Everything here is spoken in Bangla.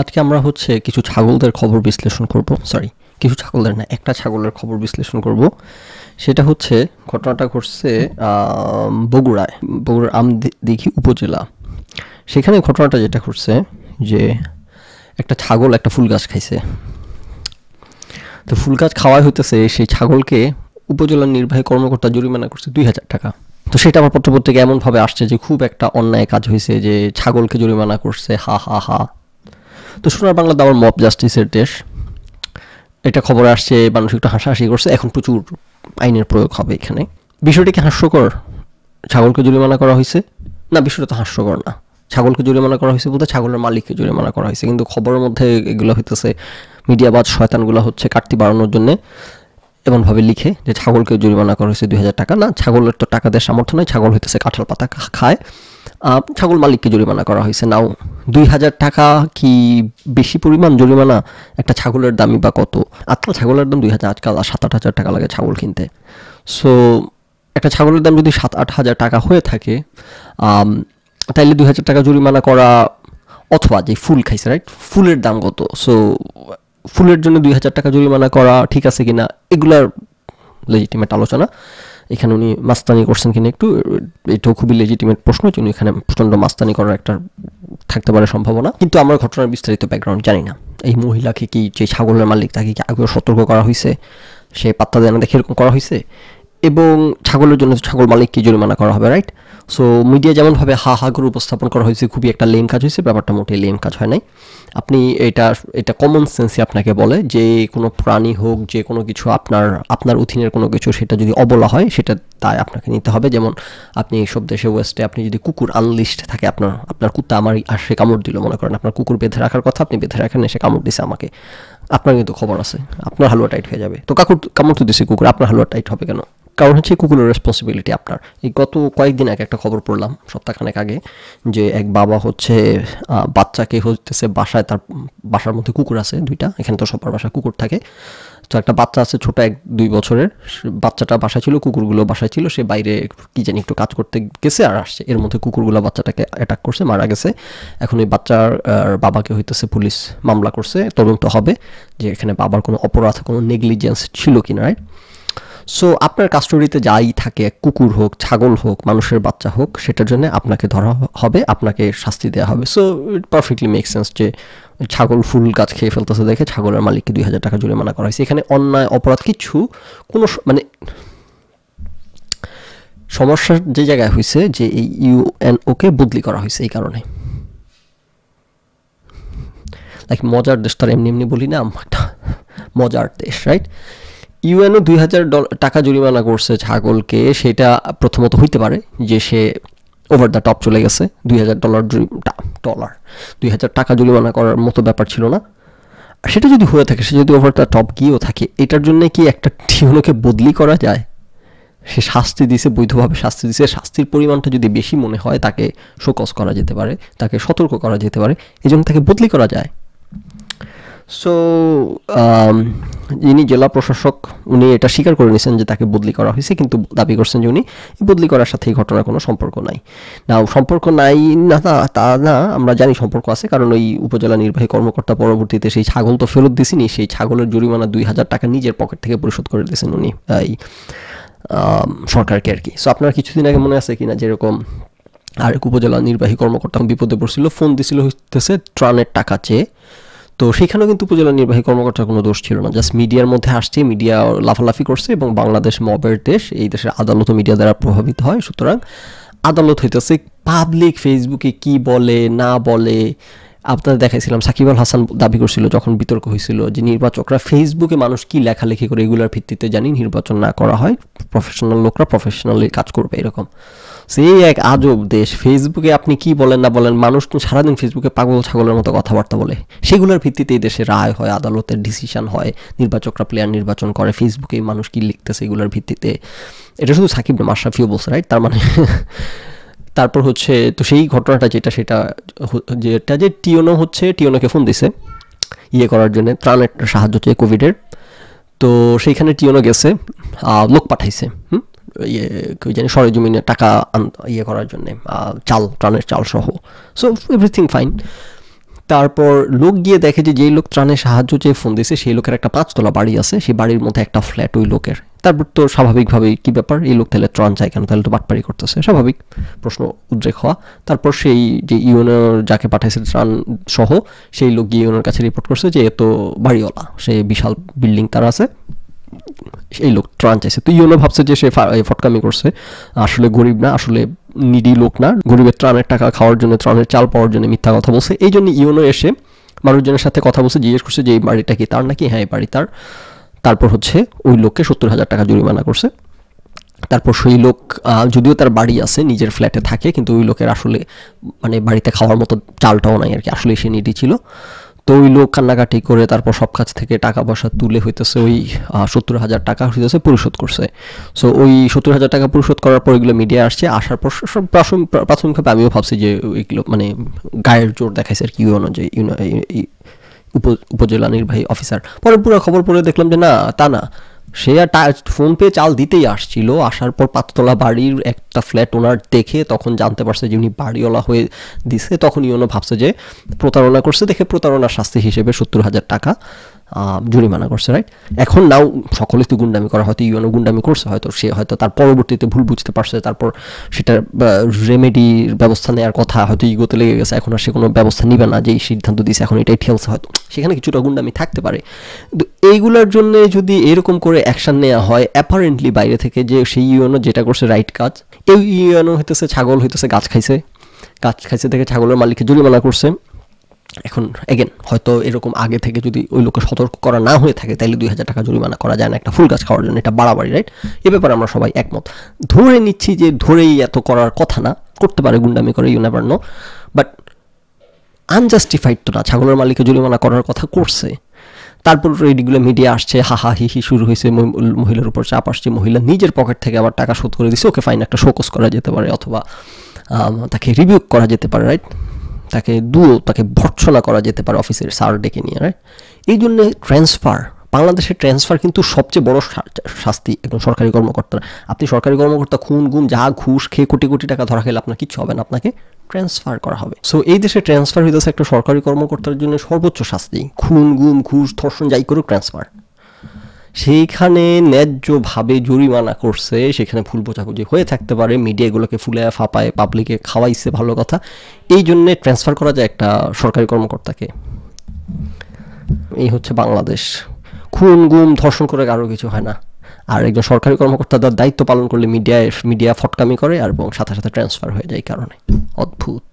আজকে আমরা হচ্ছে কিছু ছাগলদের খবর বিশ্লেষণ করব সরি কিছু ছাগলের না একটা ছাগলের খবর বিশ্লেষণ করব সেটা হচ্ছে ঘটনাটা ঘটছে বগুড়ায় বগুড়ার আমদিঘি উপজেলা সেখানে ঘটনাটা যেটা ঘটছে যে একটা ছাগল একটা ফুল গাছ খাইছে তো ফুল গাছ খাওয়াই হইতেছে সেই ছাগলকে উপজেলার নির্বাহী কর্মকর্তা জরিমানা করছে দুই হাজার টাকা তো সেটা আমার পত্রপত্রিকা এমনভাবে আসছে যে খুব একটা অন্যায় কাজ হয়েছে যে ছাগলকে জরিমানা করছে হা হা হা তো সোনার বাংলা তো মপ মব জাস্টিসের দেশ এটা খবর আসছে মানুষ একটু হাসাহাসি করছে এখন প্রচুর আইনের প্রয়োগ হবে এখানে বিষয়টি কি হাস্যকর ছাগলকে জরিমানা করা হয়েছে না বিষয়টা তো হাস্যকর না ছাগলকে জরিমানা করা হয়েছে বলতে ছাগলের মালিককে জরিমানা করা হয়েছে কিন্তু খবরের মধ্যে এগুলো হইতেছে মিডিয়াবাদ শয়তানগুলো হচ্ছে কাটতি বাড়ানোর জন্যে এমনভাবে লিখে যে ছাগলকে জরিমানা করা হয়েছে দুই টাকা না ছাগলের তো টাকা দেওয়ার সামর্থ্য নয় ছাগল হইতেছে কাঁঠাল পাতা খায় ছাগল মালিককে জরিমানা করা হয়েছে নাও দুই হাজার টাকা কি বেশি পরিমাণ জরিমানা একটা ছাগলের দামই বা কত আজকাল ছাগলের দাম দুই হাজার আজকাল সাত আট হাজার টাকা লাগে ছাগল কিনতে সো একটা ছাগলের দাম যদি সাত আট হাজার টাকা হয়ে থাকে তাইলে দুই হাজার টাকা জরিমানা করা অথবা যে ফুল খাইছে রাইট ফুলের দাম কত সো ফুলের জন্য দুই হাজার টাকা জরিমানা করা ঠিক আছে কিনা এগুলার লেজিটিমেট আলোচনা এখানে উনি মাস্তানি করছেন কিনা একটু এটাও খুবই লেজিটিমেট প্রশ্ন যে উনি এখানে প্রচণ্ড মাস্তানি করার একটা থাকতে পারে সম্ভাবনা কিন্তু আমরা ঘটনার বিস্তারিত ব্যাকগ্রাউন্ড জানি না এই মহিলাকে কি যে ছাগলের মালিক তাকে কি আগেও সতর্ক করা হয়েছে সে পাত্তা দেয় না দেখে এরকম করা হয়েছে এবং ছাগলের জন্য ছাগল মালিককে জরিমানা করা হবে রাইট সো মিডিয়া যেমনভাবে হা হা করে উপস্থাপন করা হয়েছে খুবই একটা লেম কাজ হয়েছে ব্যাপারটা মোটেই লেম কাজ হয় নাই আপনি এটা এটা কমন সেন্সই আপনাকে বলে যে কোনো প্রাণী হোক যে কোনো কিছু আপনার আপনার অধীনের কোনো কিছু সেটা যদি অবলা হয় সেটা তাই আপনাকে নিতে হবে যেমন আপনি সব দেশে ওয়েস্টে আপনি যদি কুকুর আনলিস্ট থাকে আপনার আপনার কুত্তা আমার আর সে কামড় দিল মনে করেন আপনার কুকুর বেঁধে রাখার কথা আপনি বেঁধে রাখেন এসে কামড় দিছে আমাকে আপনার কিন্তু খবর আছে আপনার হালুয়া টাইট হয়ে যাবে তো কাকুর কামড় তো দিছে কুকুর আপনার হালুয়া টাইট হবে কেন কারণ হচ্ছে কুকুরের রেসপন্সিবিলিটি আপনার এই গত কয়েকদিন আগে একটা খবর পড়লাম সপ্তাহখানেক আগে যে এক বাবা হচ্ছে বাচ্চাকে হচ্ছে বাসায় তার বাসার মধ্যে কুকুর আছে দুইটা এখানে তো সবার বাসায় কুকুর থাকে তো একটা বাচ্চা আছে ছোটো এক দুই বছরের বাচ্চাটা বাসায় ছিল কুকুরগুলো বাসায় ছিল সে বাইরে কী জানি একটু কাজ করতে গেছে আর আসছে এর মধ্যে কুকুরগুলো বাচ্চাটাকে অ্যাটাক করছে মারা গেছে এখন এই বাচ্চার বাবাকে হইতেছে পুলিশ মামলা করছে তদন্ত হবে যে এখানে বাবার কোনো অপরাধ কোনো নেগলিজেন্স ছিল কি না রাইট সো আপনার কাস্টডিতে যাই থাকে কুকুর হোক ছাগল হোক মানুষের বাচ্চা হোক সেটার জন্য আপনাকে ধরা হবে আপনাকে শাস্তি দেওয়া হবে so it perfectly make sense যে ছাগল ফুল গাছ খেয়ে ফেলতেছে দেখে ছাগলের মালিককে দুই হাজার টাকা জুড়ে মানা করা হয়েছে এখানে অন্যায় অপরাধ কিছু কোনো মানে সমস্যার যে জায়গায় হয়েছে যে এই ওকে বদলি করা হয়েছে এই কারণে লাইক মজার দেশ তার এমনি এমনি বলি না একটা মজার দেশ রাইট ইউএনও দুই হাজার টাকা জরিমানা করছে ছাগলকে সেটা প্রথমত হইতে পারে যে সে ওভার দ্য টপ চলে গেছে দুই হাজার ডলার ডলার দুই হাজার টাকা জরিমানা করার মতো ব্যাপার ছিল না সেটা যদি হয়ে থাকে সে যদি ওভার দ্য টপ গিয়েও থাকে এটার জন্য কি একটা টিউনোকে বদলি করা যায় সে শাস্তি দিছে বৈধভাবে শাস্তি দিছে শাস্তির পরিমাণটা যদি বেশি মনে হয় তাকে শোকস করা যেতে পারে তাকে সতর্ক করা যেতে পারে এজন্য তাকে বদলি করা যায় সো um, যিনি জেলা প্রশাসক উনি এটা স্বীকার করে নিয়েছেন যে তাকে বদলি করা হয়েছে কিন্তু দাবি করছেন যে উনি বদলি করার সাথে এই ঘটনার কোনো সম্পর্ক নাই না সম্পর্ক নাই না তা তা না আমরা জানি সম্পর্ক আছে কারণ ওই উপজেলা নির্বাহী কর্মকর্তা পরবর্তীতে সেই ছাগল তো ফেরত দিছেনি সেই ছাগলের জরিমানা দুই হাজার টাকা নিজের পকেট থেকে পরিশোধ করে দিয়েছেন উনি এই সরকারকে আর কি সো আপনার কিছুদিন আগে মনে আছে কিনা যেরকম আরেক উপজেলা নির্বাহী কর্মকর্তা বিপদে পড়ছিল ফোন দিছিল হইতেছে ত্রাণের টাকা চেয়ে তো সেখানেও কিন্তু উপজেলা নির্বাহী কর্মকর্তার কোনো দোষ ছিল না জাস্ট মিডিয়ার মধ্যে আসছে মিডিয়া লাফালাফি করছে এবং বাংলাদেশ মবের দেশ এই দেশের আদালত মিডিয়া দ্বারা প্রভাবিত হয় সুতরাং আদালত হইতেছে পাবলিক ফেসবুকে কি বলে না বলে আপনাদের দেখাইছিলাম সাকিব আল হাসান দাবি করছিল যখন বিতর্ক হয়েছিল যে নির্বাচকরা ফেসবুকে মানুষ কি লেখালেখি করে এগুলোর ভিত্তিতে জানি নির্বাচন না করা হয় প্রফেশনাল লোকরা প্রফেশনালি কাজ করবে এরকম সেই এক আজব দেশ ফেসবুকে আপনি কি বলেন না বলেন মানুষ সারাদিন ফেসবুকে পাগল ছাগলের মতো কথাবার্তা বলে সেগুলোর ভিত্তিতে এই দেশে রায় হয় আদালতের ডিসিশন হয় নির্বাচকরা প্লেয়ার নির্বাচন করে ফেসবুকে মানুষ কি লিখতেছে এগুলোর ভিত্তিতে এটা শুধু সাকিব মাশরাফিও বলছে রাইট তার মানে তারপর হচ্ছে তো সেই ঘটনাটা যেটা সেটা যেটা যে টিওনো হচ্ছে টিওনোকে ফোন দিছে ইয়ে করার জন্য ত্রাণের সাহায্য চেয়ে কোভিডের তো সেইখানে টিওনো গেছে লোক পাঠাইছে হুম ইয়ে কী জানি সরেজমিনে টাকা ইয়ে করার জন্যে চাল ত্রাণের চাল সহ সো এভরিথিং ফাইন তারপর লোক গিয়ে দেখে যে যেই লোক ত্রাণের সাহায্য চেয়ে ফোন দিয়েছে সেই লোকের একটা পাঁচতলা বাড়ি আছে সেই বাড়ির মধ্যে একটা ফ্ল্যাট ওই লোকের তারপর তো স্বাভাবিকভাবেই কী ব্যাপার এই লোক তাহলে ত্রাণ চায় কেন তাহলে তো বাটপাড়ি করতেছে স্বাভাবিক প্রশ্ন উদ্রেক হওয়া তারপর সেই যে ইউনিয়নের যাকে পাঠাইছে ত্রাণ সহ সেই লোক গিয়ে ইউনিয়নের কাছে রিপোর্ট করছে যে এত বাড়িওয়ালা সে বিশাল বিল্ডিং তার আছে এই লোক ত্রাণ চাইছে তো ইউনো ভাবছে যে সে ফটকামি করছে আসলে গরিব না আসলে নিডি লোক না গরিবের ত্রাণের টাকা খাওয়ার জন্য ত্রাণের চাল পাওয়ার জন্য মিথ্যা কথা বলছে এই জন্য ইউনো এসে মানুষজনের সাথে কথা বলছে জিজ্ঞেস করছে যে এই বাড়িটা কি তার নাকি হ্যাঁ এই বাড়ি তার তারপর হচ্ছে ওই লোককে সত্তর হাজার টাকা জরিমানা করছে তারপর সেই লোক যদিও তার বাড়ি আছে নিজের ফ্ল্যাটে থাকে কিন্তু ওই লোকের আসলে মানে বাড়িতে খাওয়ার মতো চালটাও নাই আর কি আসলে সে নিডি ছিল তৈল কান্নাকাটি করে তারপর সব কাছ থেকে টাকা পয়সা তুলে হইতেছে ওই সত্তর হাজার টাকা হইতেছে পরিশোধ করছে সো ওই সত্তর হাজার টাকা পরিশোধ করার পর এগুলো মিডিয়া আসছে আসার পর সব প্রাথমিকভাবে আমিও ভাবছি যে এগুলো মানে গায়ের জোর দেখাইছে আর কি অনুযায়ী উপজেলা নির্বাহী অফিসার পরে পুরো খবর পড়ে দেখলাম যে না তা না সে আর ফোন পে চাল দিতেই আসছিল আসার পর পাঁচতলা বাড়ির এক একটা ফ্ল্যাট ওনার দেখে তখন জানতে পারছে যে উনি বাড়িওয়ালা হয়ে দিছে তখন ইউনো ভাবছে যে প্রতারণা করছে দেখে প্রতারণার শাস্তি হিসেবে সত্তর হাজার টাকা জরিমানা করছে রাইট এখন নাও সকলে তো গুন্ডামি করা হয়তো ইউনো গুন্ডামি করছে হয়তো সে হয়তো তার পরবর্তীতে ভুল বুঝতে পারছে তারপর সেটার রেমেডির ব্যবস্থা নেওয়ার কথা হয়তো ইগোতে লেগে গেছে এখন আর সে কোনো ব্যবস্থা নিবে না যে এই সিদ্ধান্ত দিয়েছে এখন এটাই ঠেলছে হয়তো সেখানে কিছুটা গুন্ডামি থাকতে পারে এইগুলোর জন্য যদি এরকম করে অ্যাকশান নেওয়া হয় অ্যাপারেন্টলি বাইরে থেকে যে সেই ইউনো যেটা করছে রাইট কাজ এই ইউএনও হইতেছে ছাগল হইতেছে গাছ খাইছে গাছ খাইছে থেকে ছাগলের মালিককে জরিমানা করছে এখন এগেন হয়তো এরকম আগে থেকে যদি ওই লোকে সতর্ক করা না হয়ে থাকে তাহলে দুই হাজার টাকা জরিমানা করা যায় না একটা ফুল গাছ খাওয়ার জন্য এটা বাড়াবাড়ি রাইট এ ব্যাপারে আমরা সবাই একমত ধরে নিচ্ছি যে ধরেই এত করার কথা না করতে পারে গুন্ডামি করে ইউনাবার নো বাট আনজাস্টিফাইড তো না ছাগলের মালিককে জরিমানা করার কথা করছে তারপর রেডিগুলো মিডিয়া আসছে হাহা হি হি শুরু হয়েছে মহিলার উপর চাপ আসছে মহিলা নিজের পকেট থেকে আবার টাকা শোধ করে দিছে ওকে ফাইন একটা শোকস করা যেতে পারে অথবা তাকে রিভিউ করা যেতে পারে রাইট তাকে দুও তাকে ভর্ৎসনা করা যেতে পারে অফিসের স্যার ডেকে নিয়ে রাইট এই জন্যে ট্রান্সফার বাংলাদেশে ট্রান্সফার কিন্তু সবচেয়ে বড় শাস্তি একজন সরকারি কর্মকর্তার আপনি সরকারি কর্মকর্তা খুন গুম যা ঘুষ খেয়ে কোটি কোটি টাকা ধরা খেলে আপনার কিছু হবে না আপনাকে ট্রান্সফার করা হবে সো এই দেশে ট্রান্সফার যাচ্ছে একটা সরকারি কর্মকর্তার জন্য সর্বোচ্চ শাস্তি খুন গুম ঘুষ ধর্ষণ যাই করুক ট্রান্সফার সেইখানে ন্যায্যভাবে জরিমানা করছে সেখানে ভুল বোঝাবুঝি হয়ে থাকতে পারে মিডিয়াগুলোকে ফুলে ফাঁপায় পাবলিকে খাওয়াইছে ভালো কথা এই জন্যে ট্রান্সফার করা যায় একটা সরকারি কর্মকর্তাকে এই হচ্ছে বাংলাদেশ খুন গুম ধর্ষণ করে কারো কিছু হয় না আর একজন সরকারি তার দায়িত্ব পালন করলে মিডিয়ায় মিডিয়া ফটকামি করে আর এবং সাথে সাথে ট্রান্সফার হয়ে যায় কারণে অদ্ভুত